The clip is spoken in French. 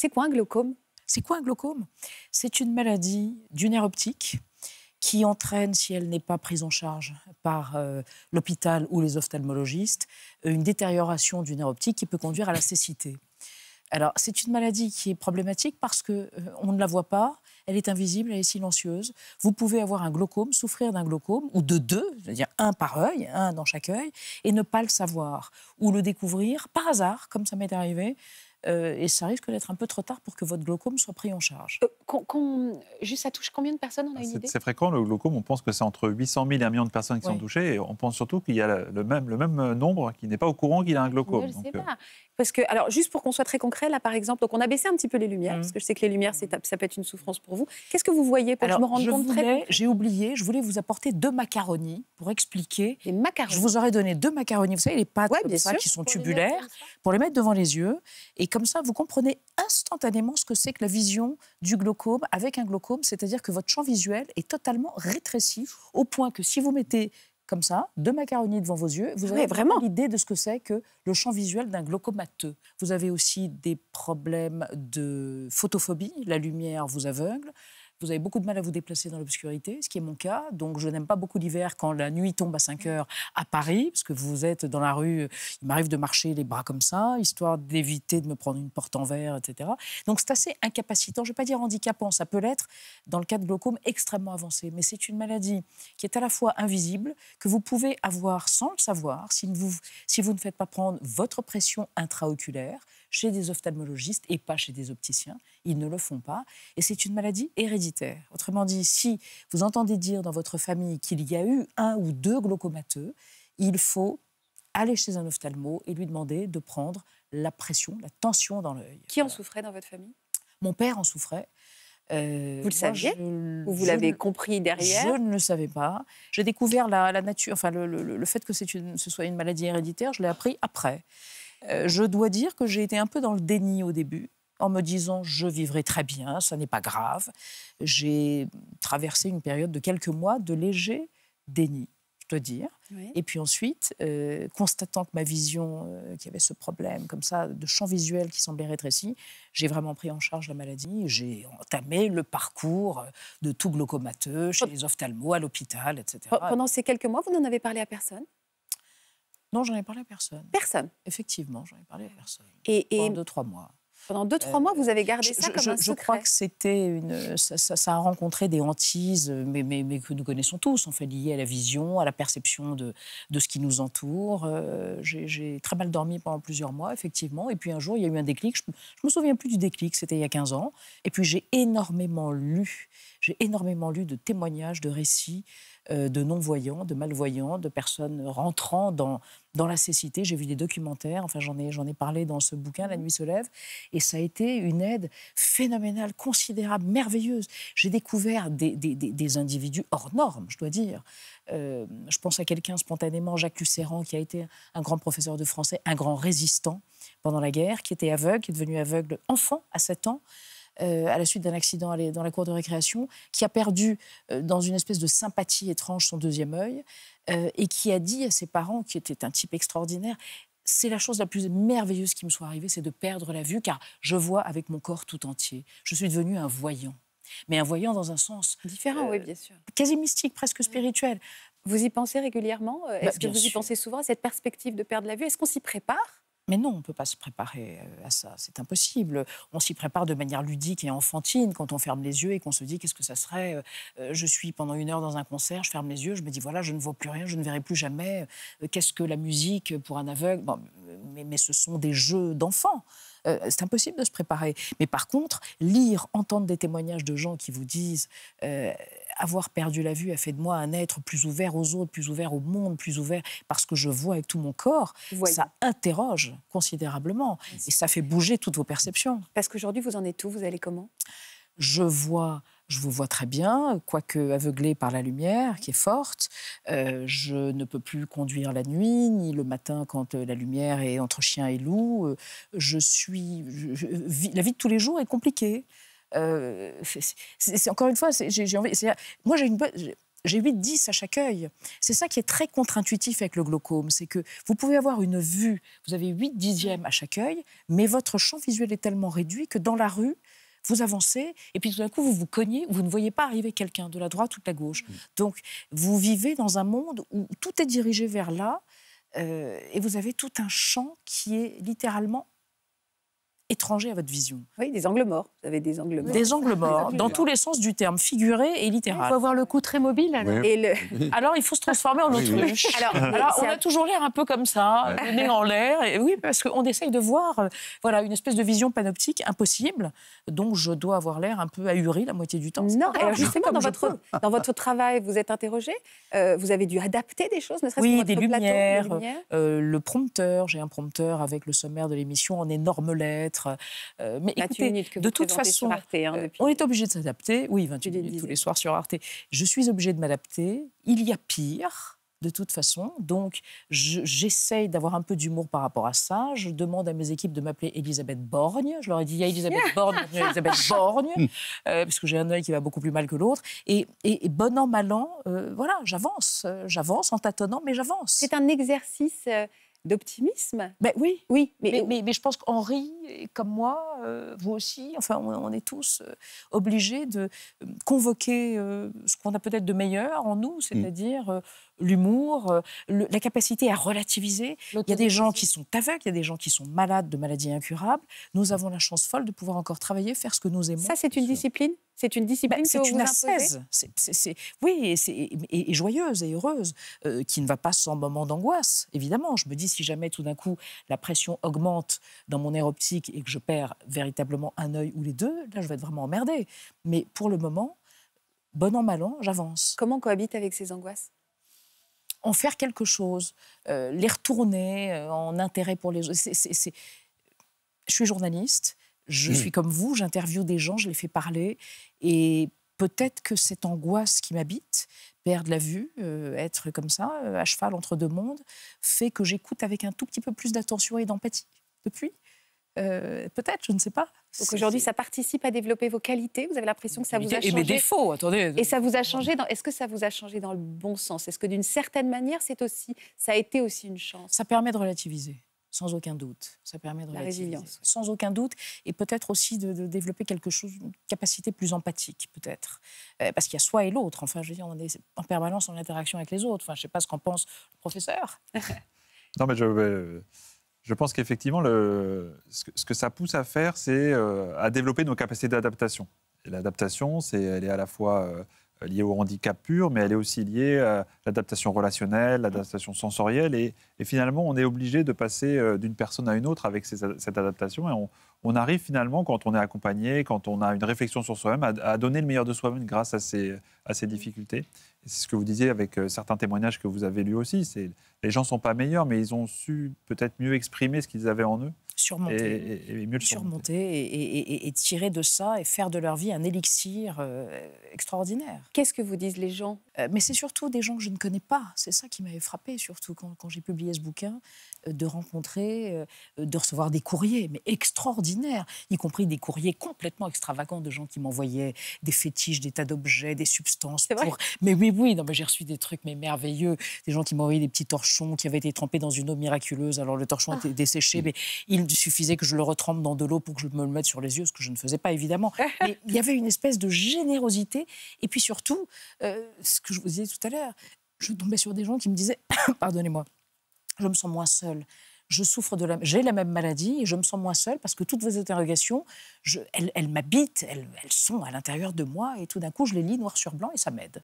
C'est quoi un glaucome C'est quoi un glaucome C'est une maladie du nerf optique qui entraîne, si elle n'est pas prise en charge par euh, l'hôpital ou les ophtalmologistes, une détérioration du nerf optique qui peut conduire à la cécité. Alors, c'est une maladie qui est problématique parce qu'on euh, on ne la voit pas, elle est invisible, elle est silencieuse. Vous pouvez avoir un glaucome, souffrir d'un glaucome, ou de deux, c'est-à-dire un par œil, un dans chaque œil, et ne pas le savoir, ou le découvrir par hasard, comme ça m'est arrivé, euh, et ça risque d'être un peu trop tard pour que votre glaucome soit pris en charge. Euh, juste, ça touche combien de personnes On a ah, une idée C'est fréquent, le glaucome. On pense que c'est entre 800 000 et 1 million de personnes qui sont touchées. Et on pense surtout qu'il y a le même, le même euh, nombre qui n'est pas au courant qu'il a un glaucome. Je sais pas. Parce que, alors, juste pour qu'on soit très concret, là, par exemple, donc on a baissé un petit peu les lumières, mmh. parce que je sais que les lumières, ça peut être une souffrance pour vous. Qu'est-ce que vous voyez pour je me rends compte très bien J'ai oublié, je voulais vous apporter deux macaronis pour expliquer. Les macaronis Je vous aurais donné deux macaronis, vous savez, les pâtes qui sont tubulaires, pour les mettre devant les yeux. Et comme ça, vous comprenez instantanément ce que c'est que la vision du glaucome avec un glaucome, c'est-à-dire que votre champ visuel est totalement rétréci, au point que si vous mettez comme ça, deux macaronis devant vos yeux. Vous avez ah vraiment l'idée de ce que c'est que le champ visuel d'un glaucomateux. Vous avez aussi des problèmes de photophobie, la lumière vous aveugle vous avez beaucoup de mal à vous déplacer dans l'obscurité, ce qui est mon cas. Donc, je n'aime pas beaucoup l'hiver quand la nuit tombe à 5 heures à Paris, parce que vous êtes dans la rue, il m'arrive de marcher les bras comme ça, histoire d'éviter de me prendre une porte en verre, etc. Donc, c'est assez incapacitant, je ne vais pas dire handicapant, ça peut l'être dans le cas de glaucome extrêmement avancé, mais c'est une maladie qui est à la fois invisible, que vous pouvez avoir sans le savoir, si vous, si vous ne faites pas prendre votre pression intraoculaire chez des ophtalmologistes et pas chez des opticiens. Ils ne le font pas. Et c'est une maladie héréditaire Autrement dit, si vous entendez dire dans votre famille qu'il y a eu un ou deux glaucomateux, il faut aller chez un ophtalmo et lui demander de prendre la pression, la tension dans l'œil. Qui en souffrait dans votre famille Mon père en souffrait. Euh, vous le saviez Ou vous l'avez compris derrière Je ne le savais pas. J'ai découvert la, nature, enfin le, fait que une, ce soit une maladie héréditaire, je l'ai appris après. Euh, je dois dire que j'ai été un peu dans le déni au début en me disant je vivrai très bien, ça n'est pas grave. J'ai traversé une période de quelques mois de léger déni, je dois dire. Et puis ensuite, euh, constatant que ma vision, qui euh, qu'il y avait ce problème comme ça de champ visuel qui semblait rétréci, j'ai vraiment pris en charge la maladie. J'ai entamé le parcours euh, de tout glaucomateux chez les ophtalmos, à l'hôpital, etc. Pendant ces quelques mois, vous n'en avez parlé à personne non, j'en ai parlé à personne. Personne Effectivement, j'en ai parlé à personne. Et, et... Pendant deux, trois mois. Pendant 2-3 euh, mois, vous avez gardé ça comme un secret. Je crois que c'était une. Ça, a rencontré des hantises, euh, mais, mais, mais, que nous connaissons tous, en fait, liées à la vision, à la perception de, de ce qui nous entoure. Euh, j'ai très mal dormi pendant plusieurs mois, effectivement. Et puis un jour, il y a eu un déclic. Je, ne me souviens plus du déclic, c'était il y a 15 ans. Et puis j'ai énormément lu. J'ai énormément lu de témoignages, de récits euh, de non-voyants, de malvoyants, de personnes rentrant dans, dans la cécité. J'ai vu des documentaires, enfin j'en ai, j'en ai parlé dans ce bouquin, La mmh. nuit se lève, et ça a été une aide phénoménale, considérable, merveilleuse. J'ai découvert des, individus hors normes, je dois dire. Euh, je pense à quelqu'un spontanément, Jacques Lucéran, qui a été un grand professeur de français, un grand résistant pendant la guerre, qui était aveugle, qui est devenu aveugle enfant à 7 ans. Euh, à la suite d'un accident dans la cour de récréation, qui a perdu, euh, dans une espèce de sympathie étrange, son deuxième œil, euh, et qui a dit à ses parents, qui était un type extraordinaire, c'est la chose la plus merveilleuse qui me soit arrivée, c'est de perdre la vue, car je vois avec mon corps tout entier. Je suis devenu un voyant. Mais un voyant dans un sens. Différent, oui, bien sûr. Quasi mystique, presque spirituel. Vous y pensez régulièrement bah, Est-ce que vous y pensez souvent à cette perspective de perdre la vue Est-ce qu'on s'y prépare mais non, on ne peut pas se préparer euh, à ça, c'est impossible. On s'y prépare de manière ludique et enfantine quand on ferme les yeux et qu'on se dit qu'est-ce que ça serait. Euh, euh, je suis pendant une heure dans un concert, je ferme les yeux, je me dis voilà, je ne vois plus rien, je ne verrai plus jamais. Qu'est-ce que la musique pour un aveugle mais, mais ce sont des jeux d'enfants c'est impossible de se préparer. Mais par contre, lire, entendre des témoignages de gens qui vous disent avoir perdu la vue a fait de moi un être plus ouvert aux autres, plus ouvert au monde, plus ouvert parce que je vois avec tout mon corps. Ça interroge considérablement et ça fait bouger toutes vos perceptions. Parce qu'aujourd'hui, vous en êtes où Vous allez comment Je vois je vous vois très bien, quoique aveuglé par la lumière qui est forte. Euh, je ne peux plus conduire la nuit, ni le matin quand euh, la lumière est entre chien et loup. Euh, je suis. la vie de tous les jours est compliquée. Euh, c'est encore une fois, j'ai envie. Moi, j'ai une J'ai 8-10 à chaque œil. C'est ça qui est très contre-intuitif avec le glaucome. C'est que vous pouvez avoir une vue, vous avez 8 dixièmes à chaque œil, mais votre champ visuel est tellement réduit que dans la rue, vous avancez, et puis tout d'un coup, vous vous cognez, vous ne voyez pas arriver quelqu'un de la droite ou de la gauche. Mmh. Donc, vous vivez dans un monde où tout est dirigé vers là, euh, et vous avez tout un champ qui est littéralement étranger à votre vision. Oui, des angles morts des angles morts. Des angles morts, dans tous les sens du terme, figuré et littéral. Il faut avoir le cou très mobile. Alors, et le... alors il faut se transformer en autruche. Alors, on a toujours l'air un peu comme ça, on est en l'air. oui, parce qu'on essaye de voir euh, voilà, une espèce de vision panoptique impossible, donc je dois avoir l'air un peu ahuri la moitié du temps. Non, alors justement, dans votre, dans votre travail, vous êtes interrogé, euh, vous avez dû adapter des choses, ne serait-ce que des, lumières, Oui, euh, des lumières. le prompteur, j'ai un prompteur avec le sommaire de l'émission en énormes lettres. mais écoutez, de toute Hein, euh, on est obligé de s'adapter. Oui, 28 minutes tous les soirs sur Arte. Je suis obligé de m'adapter. Il y a pire de toute façon. Donc, j'essaye d'avoir un peu d'humour par rapport à ça. Je demande à mes équipes de m'appeler Elisabeth Borgne. Je leur ai dit, il y a Elisabeth Borgne, Elisabeth Borgne, hmm. euh, parce que j'ai un œil qui va beaucoup plus mal que l'autre. Et, bon an, mal an, euh, voilà, j'avance. J'avance en tâtonnant, mais j'avance. C'est un exercice d'optimisme. Ben oui, oui. Mais, mais, je pense qu'Henri, comme moi, euh, vous aussi, enfin, on, est tous euh, obligés de euh, convoquer ce qu'on a peut-être de meilleur en nous, mm. c'est-à-dire l'humour, la capacité à relativiser. Il y a des gens qui sont aveugles, il y a des gens qui sont malades de maladies incurables. Nous avons la chance folle de pouvoir encore travailler, faire ce que nous aimons. Ça, c'est une discipline c'est une bah, discipline C'est une C'est oui, et, joyeuse et heureuse, euh, qui ne va pas sans moment d'angoisse, évidemment. Je me dis, si jamais tout d'un coup la pression augmente dans mon air optique et que je perds véritablement un œil ou les deux, là, je vais être vraiment emmerdée. Mais pour le moment, bon an, mal an, j'avance. Comment cohabite avec ces angoisses en faire quelque chose, euh, les retourner euh, en intérêt pour les autres. Je suis journaliste, je mmh. suis comme vous, j'interviewe des gens, je les fais parler. Et peut-être que cette angoisse qui m'habite, perdre la vue, euh, être comme ça, euh, à cheval entre deux mondes, fait que j'écoute avec un tout petit peu plus d'attention et d'empathie depuis. Euh, peut-être, je ne sais pas. Donc aujourd'hui, ça participe à développer vos qualités. Vous avez l'impression que ça vous a changé. Et mes défauts, attendez. Et ça vous a changé. Dans... Est-ce que ça vous a changé dans le bon sens Est-ce que d'une certaine manière, c'est aussi, ça a été aussi une chance Ça permet de relativiser sans aucun doute. Ça permet de la résilience. Sans aucun doute, et peut-être aussi de, développer quelque chose, une capacité plus empathique, peut-être. Euh, parce qu'il y a soi et l'autre. Enfin, je veux dire, on est en permanence en interaction avec les autres. Enfin, je ne sais pas ce qu'en pense le professeur. non, mais je, euh, je pense qu'effectivement, ce, ce, que ça pousse à faire, c'est euh, à développer nos capacités d'adaptation. l'adaptation, c'est, elle est à la fois liée au handicap pur, mais elle est aussi liée à l'adaptation relationnelle, l'adaptation sensorielle. Et, finalement, on est obligé de passer euh, d'une personne à une autre avec cette adaptation. Et on, arrive finalement, quand on est accompagné, quand on a une réflexion sur soi-même, à, donner le meilleur de soi-même grâce à ces, à ces difficultés. C'est ce que vous disiez avec euh, certains témoignages que vous avez lus aussi. Les gens ne sont pas meilleurs, mais ils ont su peut-être mieux exprimer ce qu'ils avaient en eux surmonter, et, tirer de ça et faire de leur vie un élixir euh, extraordinaire. Qu'est-ce que vous disent les gens euh, Mais c'est surtout des gens que je ne connais pas. C'est ça qui m'avait frappé, surtout quand, j'ai publié ce bouquin, euh, de rencontrer, de recevoir des courriers, mais extraordinaires, y compris des courriers complètement extravagants de gens qui m'envoyaient des fétiches, des tas d'objets, des substances. Mais oui, oui, non, mais j'ai reçu des trucs mais merveilleux, des gens qui m'envoyaient des petits torchons qui avaient été trempés dans une eau miraculeuse. Alors le torchon ah. était desséché, mm. mais il il suffisait que je le retrempe dans de l'eau pour que je me le mette sur les yeux, ce que je ne faisais pas évidemment. il y avait une espèce de générosité. Et puis surtout, euh, ce que je vous disais tout à l'heure, je tombais sur des gens qui me disaient, pardonnez-moi, je me sens moins seule je souffre de la, j'ai la même maladie et je me sens moins seule parce que toutes vos interrogations, je, elles, m'habitent, elles, sont à l'intérieur de moi et tout d'un coup je les lis noir sur blanc et ça m'aide.